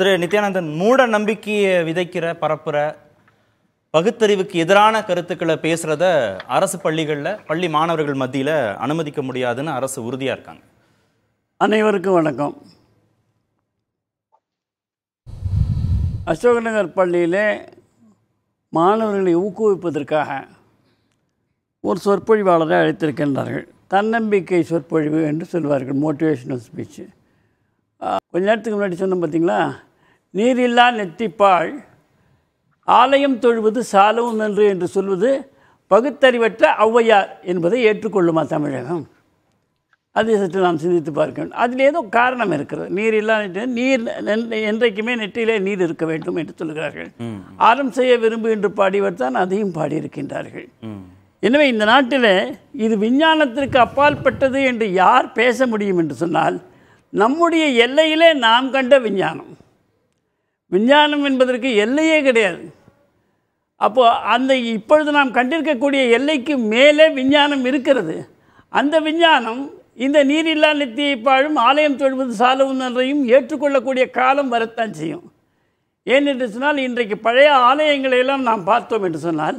திரு நித்யானந்தன் மூட நம்பிக்கையை விதைக்கிற பரப்புற பகுத்தறிவுக்கு எதிரான கருத்துக்களை பேசுறத அரசு பள்ளிகளில் பள்ளி மாணவர்கள் மத்தியில் அனுமதிக்க முடியாதுன்னு அரசு உறுதியாக இருக்காங்க அனைவருக்கும் வணக்கம் அசோகநகர் பள்ளியிலே மாணவர்களை ஊக்குவிப்பதற்காக ஒரு சொற்பொழிவாளரை அழைத்திருக்கின்றார்கள் தன்னம்பிக்கை சொற்பொழிவு என்று சொல்வார்கள் மோட்டிவேஷனல் ஸ்பீச்சு கொஞ்ச நேரத்துக்கு முன்னாடி சொன்னோம் பார்த்தீங்களா நீரில்லா நெற்றிப்பாள் ஆலயம் தொழுவது சாலவும் நன்று என்று சொல்வது பகுத்தறிவற்ற ஔவையார் என்பதை ஏற்றுக்கொள்ளுமா தமிழகம் அதை சற்று நாம் சிந்தித்து பார்க்க வேண்டும் அதில் ஏதோ காரணம் இருக்கிறது நீர் இல்லா நீர் என்றைக்குமே நெற்றிலே நீர் இருக்க வேண்டும் என்று சொல்கிறார்கள் ஆரம் செய்ய விரும்பு என்று பாடியவர் தான் அதையும் பாடியிருக்கின்றார்கள் எனவே இந்த நாட்டில் இது விஞ்ஞானத்திற்கு அப்பால்பட்டது என்று யார் பேச முடியும் என்று சொன்னால் நம்முடைய எல்லையிலே நாம் கண்ட விஞ்ஞானம் விஞ்ஞானம் என்பதற்கு எல்லையே கிடையாது அப்போது அந்த இப்பொழுது நாம் கண்டிருக்கக்கூடிய எல்லைக்கு மேலே விஞ்ஞானம் இருக்கிறது அந்த விஞ்ஞானம் இந்த நீரில்லா நித்தியை பாழும் ஆலயம் தொழுவது சாலவும் நன்றையும் ஏற்றுக்கொள்ளக்கூடிய காலம் வரத்தான் செய்யும் ஏன் என்று சொன்னால் இன்றைக்கு பழைய ஆலயங்களையெல்லாம் நாம் பார்த்தோம் என்று சொன்னால்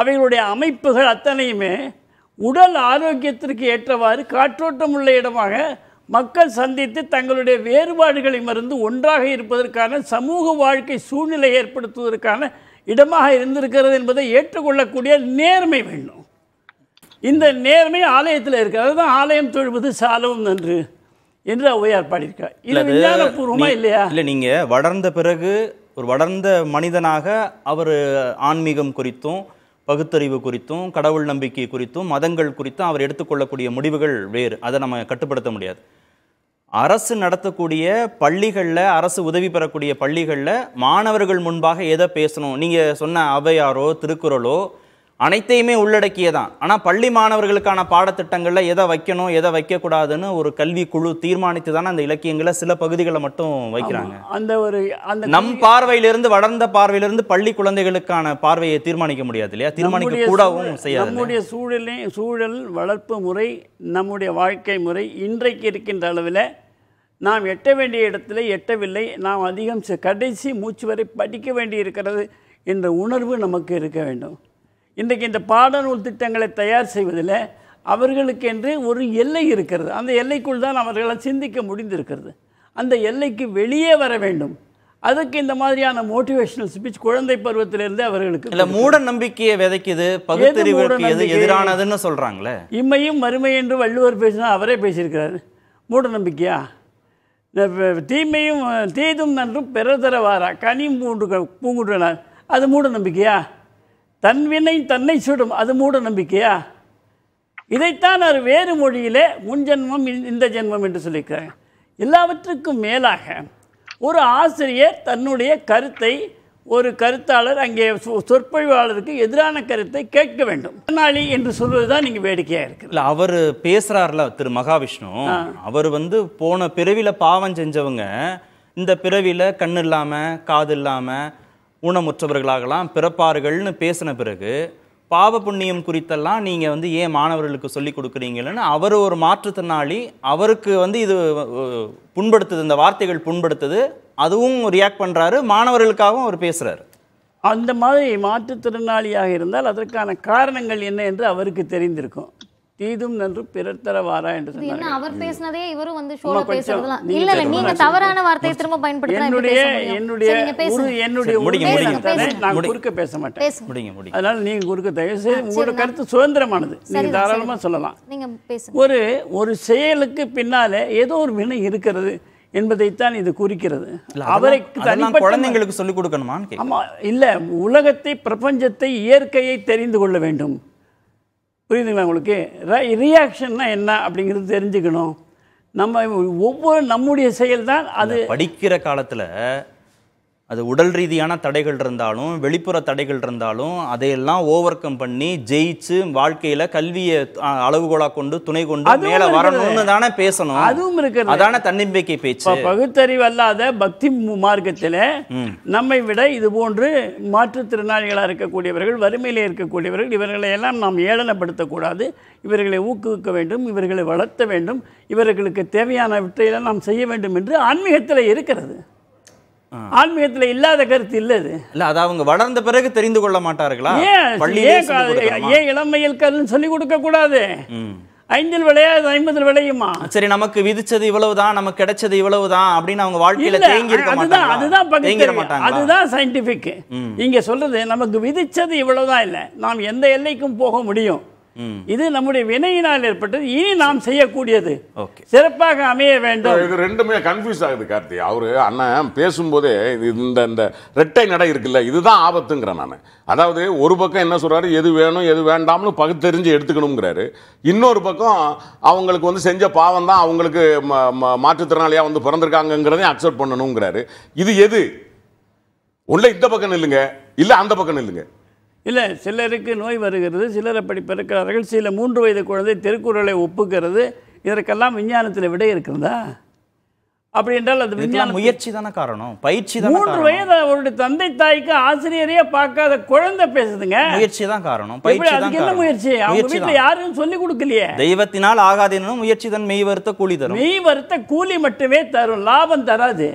அவைகளுடைய அமைப்புகள் அத்தனையுமே உடல் ஆரோக்கியத்திற்கு ஏற்றவாறு காற்றோட்டம் உள்ள இடமாக மக்கள் சந்தித்து தங்களுடைய வேறுபாடுகளை மருந்து ஒன்றாக இருப்பதற்கான சமூக வாழ்க்கை சூழ்நிலை ஏற்படுத்துவதற்கான இடமாக இருந்திருக்கிறது என்பதை ஏற்றுக்கொள்ளக்கூடிய நேர்மை வேண்டும் இந்த நேர்மை ஆலயத்தில் இருக்கிறது தான் ஆலயம் தொழுவது சாலவும் நன்று என்று ஒய்யார் பாடியிருக்கார் இது விஞ்ஞானபூர்வமா இல்லையா இல்லை நீங்கள் வளர்ந்த பிறகு ஒரு வளர்ந்த மனிதனாக அவர் ஆன்மீகம் குறித்தும் பகுத்தறிவு குறித்தும் கடவுள் நம்பிக்கை குறித்தும் மதங்கள் குறித்தும் அவர் எடுத்துக்கொள்ளக்கூடிய முடிவுகள் வேறு அதை நம்ம கட்டுப்படுத்த முடியாது அரசு நடத்தக்கூடிய பள்ளிகளில் அரசு உதவி பெறக்கூடிய பள்ளிகளில் மாணவர்கள் முன்பாக எதை பேசணும் நீங்கள் சொன்ன அவையாரோ திருக்குறளோ அனைத்தையுமே உள்ளடக்கியதான் ஆனால் பள்ளி மாணவர்களுக்கான பாடத்திட்டங்களில் எதை வைக்கணும் எதை வைக்கக்கூடாதுன்னு ஒரு கல்வி குழு தீர்மானித்து தானே அந்த இலக்கியங்களை சில பகுதிகளை மட்டும் வைக்கிறாங்க அந்த ஒரு அந்த நம் பார்வையிலிருந்து வளர்ந்த பார்வையிலிருந்து பள்ளி குழந்தைகளுக்கான பார்வையை தீர்மானிக்க முடியாது இல்லையா தீர்மானிக்க கூடவும் செய்யாது நம்முடைய சூழலே சூழல் வளர்ப்பு முறை நம்முடைய வாழ்க்கை முறை இன்றைக்கு இருக்கின்ற அளவில் நாம் எட்ட வேண்டிய இடத்துல எட்டவில்லை நாம் அதிகம் கடைசி மூச்சு வரை படிக்க வேண்டி இருக்கிறது என்ற உணர்வு நமக்கு இருக்க வேண்டும் இன்றைக்கு இந்த பாடநூல் திட்டங்களை தயார் செய்வதில் அவர்களுக்கென்று ஒரு எல்லை இருக்கிறது அந்த எல்லைக்குள் தான் அவர்களால் சிந்திக்க முடிந்திருக்கிறது அந்த எல்லைக்கு வெளியே வர வேண்டும் அதுக்கு இந்த மாதிரியான மோட்டிவேஷனல் ஸ்பீச் குழந்தை பருவத்திலிருந்து அவர்களுக்கு இல்லை மூட நம்பிக்கையை விதைக்குது பகுத்தறிவு எதிரானதுன்னு சொல்கிறாங்களே இம்மையும் மறுமை என்று வள்ளுவர் பேசினா அவரே பேசியிருக்கிறாரு மூட நம்பிக்கையா தீமையும் தீதும் நன்றும் பிறதரவாரா கனியும் பூண்டு பூங்குன்றனார் அது மூட நம்பிக்கையா தன்வினை தன்னை சுடும் அது மூட நம்பிக்கையா இதைத்தான் அவர் வேறு மொழியிலே முன் ஜென்மம் இந்த ஜென்மம் என்று சொல்லியிருக்கிறாங்க எல்லாவற்றுக்கும் மேலாக ஒரு ஆசிரியர் தன்னுடைய கருத்தை ஒரு கருத்தாளர் அங்கே சொற்பொழிவாளருக்கு எதிரான கருத்தை கேட்க வேண்டும் பயனாளி என்று சொல்வது தான் நீங்கள் வேடிக்கையாக இருக்கு இல்லை அவர் பேசுகிறார்ல திரு மகாவிஷ்ணு அவர் வந்து போன பிறவியில் பாவம் செஞ்சவங்க இந்த பிறவியில் கண் இல்லாமல் காது இல்லாமல் ஊனமுற்றவர்களாகலாம் பிறப்பார்கள்னு பேசின பிறகு பாவ புண்ணியம் குறித்தெல்லாம் நீங்கள் வந்து ஏன் மாணவர்களுக்கு சொல்லி கொடுக்குறீங்கன்னு அவர் ஒரு மாற்றுத்திறனாளி அவருக்கு வந்து இது புண்படுத்துது இந்த வார்த்தைகள் புண்படுத்துது அதுவும் ரியாக்ட் பண்ணுறாரு மாணவர்களுக்காகவும் அவர் பேசுகிறார் அந்த மாதிரி மாற்றுத்திறனாளியாக இருந்தால் அதற்கான காரணங்கள் என்ன என்று அவருக்கு தெரிந்திருக்கும் தீதும் நன்று பிறர் தரவாரா என்று சொன்னார் அவர் பேசினதே இவரும் வந்து ஷோல பேசுறதெல்லாம் இல்ல இல்ல நீங்க தவறான வார்த்தையை திரும்ப பயன்படுத்தினா என்னுடைய என்னுடைய ஒரு என்னுடைய முடிங்க நான் குறுக்க பேச மாட்டேன் முடிங்க முடிங்க அதனால நீங்க குறுக்க தயவு செய்து உங்களோட கருத்து சுதந்திரமானது நீங்க தாராளமா சொல்லலாம் நீங்க பேசுங்க ஒரு ஒரு செயலுக்கு பின்னாலே ஏதோ ஒரு வினை இருக்கிறது என்பதைத்தான் இது குறிக்கிறது அவரை குழந்தைங்களுக்கு சொல்லிக் கொடுக்கணுமா ஆமா இல்ல உலகத்தை பிரபஞ்சத்தை இயற்கையை தெரிந்து கொள்ள வேண்டும் புரியுதுங்களா உங்களுக்கு ரியாக்ஷன்னா என்ன அப்படிங்கிறது தெரிஞ்சுக்கணும் நம்ம ஒவ்வொரு நம்முடைய செயல் தான் அது படிக்கிற காலத்தில் அது உடல் ரீதியான தடைகள் இருந்தாலும் வெளிப்புற தடைகள் இருந்தாலும் அதையெல்லாம் ஓவர் கம் பண்ணி ஜெயிச்சு வாழ்க்கையில கல்வியை அளவுகோலா கொண்டு துணை கொண்டு மேல வரணும்னு தானே பேசணும் அதுவும் இருக்கு அதான தன்னம்பிக்கை பேச்சு பகுத்தறிவு அல்லாத பக்தி மார்க்கத்தில் நம்மை விட இது போன்று மாற்றுத்திறனாளிகளாக இருக்கக்கூடியவர்கள் வறுமையில இருக்கக்கூடியவர்கள் இவர்களை எல்லாம் நாம் ஏளனப்படுத்தக்கூடாது இவர்களை ஊக்குவிக்க வேண்டும் இவர்களை வளர்த்த வேண்டும் இவர்களுக்கு தேவையானவற்றையெல்லாம் நாம் செய்ய வேண்டும் என்று ஆன்மீகத்தில் இருக்கிறது ஆன்மீகத்தில் இல்லாத கருத்து இல்லது அது இல்லை அவங்க வளர்ந்த பிறகு தெரிந்து கொள்ள மாட்டார்களா ஏன் ஏன் இளமையில் கல்னு சொல்லி கொடுக்க கூடாது ஐந்தில் விளையாது ஐம்பதில் விளையுமா சரி நமக்கு விதிச்சது இவ்வளவுதான் நமக்கு கிடைச்சது இவ்வளவுதான் அப்படின்னு அவங்க வாழ்க்கையில தேங்கி இருக்க மாட்டாங்க அதுதான் மாட்டாங்க அதுதான் சயின்டிபிக் இங்க சொல்றது நமக்கு விதிச்சது இவ்வளவுதான் இல்லை நாம் எந்த எல்லைக்கும் போக முடியும் இது நம்முடைய வினையினால் ஏற்பட்டது இனி நாம் செய்யக்கூடியது சிறப்பாக அமைய வேண்டும் இது ரெண்டுமே கன்ஃபியூஸ் ஆகுது கார்த்தி அவரு அண்ணன் பேசும்போதே இந்த இந்த ரெட்டை நடை இருக்குல்ல இதுதான் ஆபத்துங்கிறேன் நான் அதாவது ஒரு பக்கம் என்ன சொல்றாரு எது வேணும் எது வேண்டாம்னு பகுத்தறிஞ்சு எடுத்துக்கணுங்கிறாரு இன்னொரு பக்கம் அவங்களுக்கு வந்து செஞ்ச பாவம் தான் அவங்களுக்கு மாற்றுத்திறனாளியாக வந்து பிறந்திருக்காங்கிறதையும் அக்செப்ட் பண்ணணுங்கிறாரு இது எது உள்ள இந்த பக்கம் இல்லைங்க இல்லை அந்த பக்கம் இல்லைங்க இல்லை சிலருக்கு நோய் வருகிறது சிலர் அப்படி பிறக்கிறார்கள் சில மூன்று வயது குழந்தை திருக்குறளை ஒப்புக்கிறது இதற்கெல்லாம் விஞ்ஞானத்தில் விடை இருக்கிறதா அப்படி என்றால் அது விஞ்ஞான முயற்சி தானே காரணம் பயிற்சி மூன்று வயது அவருடைய தந்தை தாய்க்கு ஆசிரியரையே பார்க்காத குழந்தை பேசுதுங்க முயற்சி தான் காரணம் பயிற்சி என்ன முயற்சி அவங்க வீட்டில் யாரும் சொல்லி கொடுக்கலையே தெய்வத்தினால் ஆகாதேன்னு முயற்சி தான் மெய் வருத்த கூலி தரும் மெய் வருத்த கூலி மட்டுமே தரும் லாபம் தராது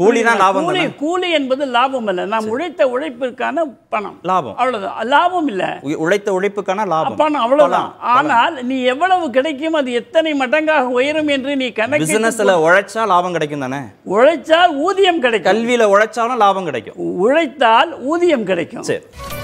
கூலி தான் லாபம் கூலி கூலி என்பது லாபம் இல்லை நாம் உழைத்த உழைப்பிற்கான பணம் லாபம் அவ்வளவுதான் லாபம் இல்லை உழைத்த உழைப்புக்கான லாபம் பணம் அவ்வளவுதான் ஆனால் நீ எவ்வளவு கிடைக்கும் அது எத்தனை மடங்காக உயரும் என்று நீ கணக்கு பிசினஸ்ல உழைச்சா லாபம் கிடைக்கும் தானே உழைச்சால் ஊதியம் கிடைக்கும் கல்வியில உழைச்சாலும் லாபம் கிடைக்கும் உழைத்தால் ஊதியம் கிடைக்கும் சரி